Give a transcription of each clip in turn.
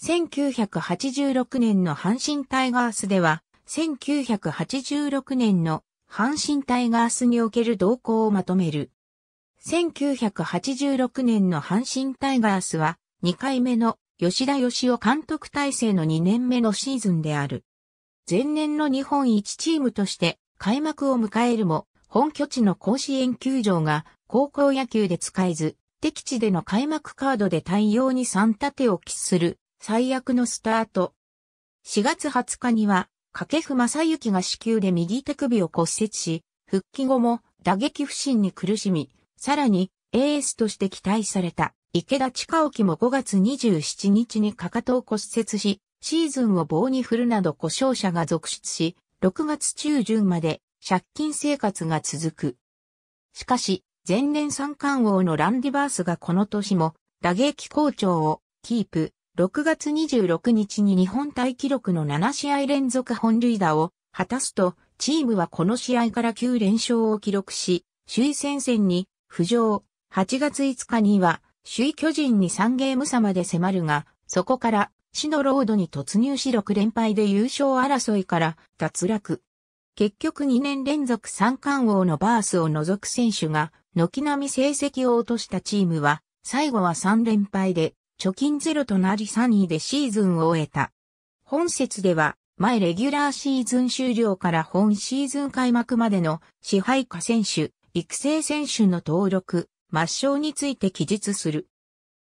1986年の阪神タイガースでは、1986年の阪神タイガースにおける動向をまとめる。1986年の阪神タイガースは、2回目の吉田義雄監督体制の2年目のシーズンである。前年の日本一チームとして開幕を迎えるも、本拠地の甲子園球場が高校野球で使えず、敵地での開幕カードで対応に3盾を喫する最悪のスタート。4月20日には、掛布正幸が支給で右手首を骨折し、復帰後も打撃不振に苦しみ、さらにエースとして期待された池田近沖も5月27日にかかとを骨折し、シーズンを棒に振るなど故障者が続出し、6月中旬まで借金生活が続く。しかし、前年三冠王のランディバースがこの年も打撃好調をキープ、6月26日に日本大記録の7試合連続本塁打を果たすと、チームはこの試合から9連勝を記録し、首位戦線に浮上。8月5日には、首位巨人に3ゲーム差まで迫るが、そこから、死のロードに突入し6連敗で優勝争いから脱落。結局2年連続三冠王のバースを除く選手が、軒並み成績を落としたチームは、最後は3連敗で貯金ゼロとなり3位でシーズンを終えた。本節では、前レギュラーシーズン終了から本シーズン開幕までの支配下選手、育成選手の登録、抹消について記述する。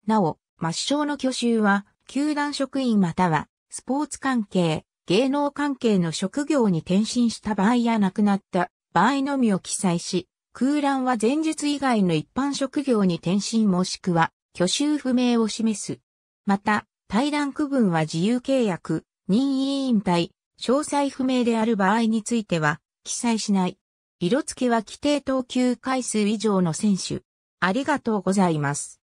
なお、抹消の挙手は、球団職員または、スポーツ関係、芸能関係の職業に転身した場合や亡くなった場合のみを記載し、空欄は前述以外の一般職業に転身もしくは挙手不明を示す。また、対談区分は自由契約、任意引退、詳細不明である場合については、記載しない。色付けは規定投球回数以上の選手。ありがとうございます。